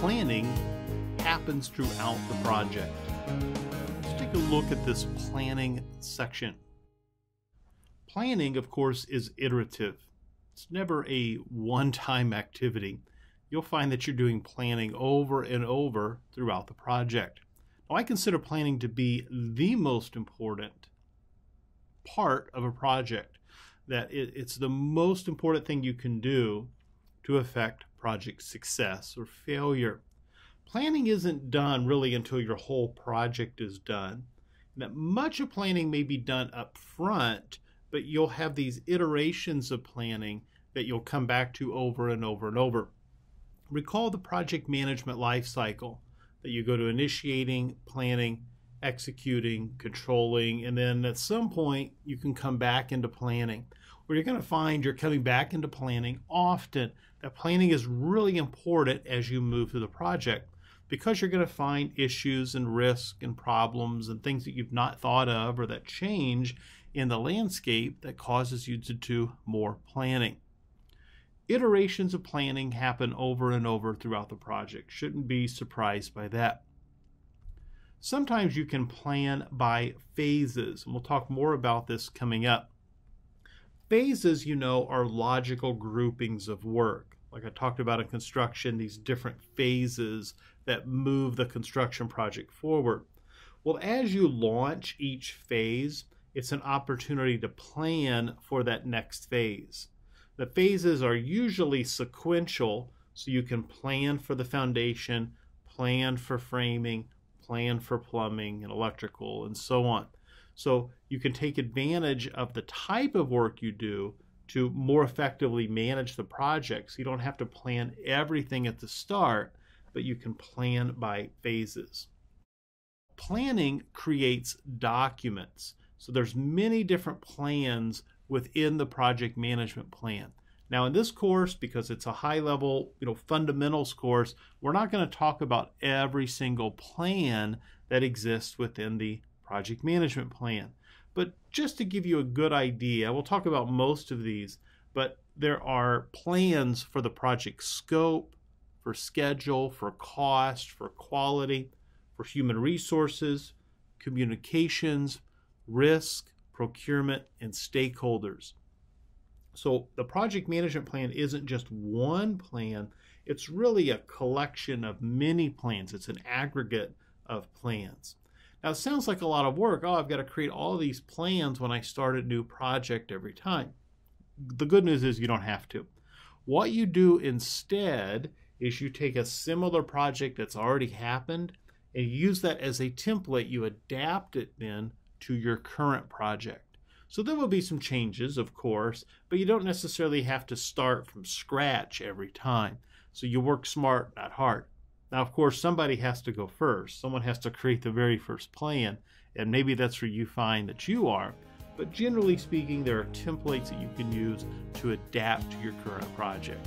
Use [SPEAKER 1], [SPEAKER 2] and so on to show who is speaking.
[SPEAKER 1] planning happens throughout the project. Let's take a look at this planning section. Planning, of course, is iterative. It's never a one-time activity. You'll find that you're doing planning over and over throughout the project. Now, I consider planning to be the most important part of a project, that it's the most important thing you can do to affect project success or failure. Planning isn't done really until your whole project is done. that much of planning may be done up front, but you'll have these iterations of planning that you'll come back to over and over and over. Recall the project management life cycle that you go to initiating, planning, executing, controlling, and then at some point you can come back into planning. Where you're going to find you're coming back into planning often. That planning is really important as you move through the project because you're going to find issues and risk and problems and things that you've not thought of or that change in the landscape that causes you to do more planning. Iterations of planning happen over and over throughout the project. Shouldn't be surprised by that. Sometimes you can plan by phases, and we'll talk more about this coming up. Phases, you know, are logical groupings of work. Like I talked about in construction, these different phases that move the construction project forward. Well, as you launch each phase, it's an opportunity to plan for that next phase. The phases are usually sequential, so you can plan for the foundation, plan for framing, plan for plumbing and electrical and so on. So you can take advantage of the type of work you do to more effectively manage the projects. You don't have to plan everything at the start, but you can plan by phases. Planning creates documents. So there's many different plans within the project management plan. Now in this course, because it's a high level, you know, fundamentals course, we're not going to talk about every single plan that exists within the project management plan. But just to give you a good idea, we'll talk about most of these, but there are plans for the project scope, for schedule, for cost, for quality, for human resources, communications, risk, procurement, and stakeholders. So the project management plan isn't just one plan, it's really a collection of many plans. It's an aggregate of plans. Now, it sounds like a lot of work. Oh, I've got to create all these plans when I start a new project every time. The good news is you don't have to. What you do instead is you take a similar project that's already happened and use that as a template. You adapt it then to your current project. So there will be some changes, of course, but you don't necessarily have to start from scratch every time. So you work smart, not hard. Now, of course, somebody has to go first. Someone has to create the very first plan, and maybe that's where you find that you are. But generally speaking, there are templates that you can use to adapt to your current project.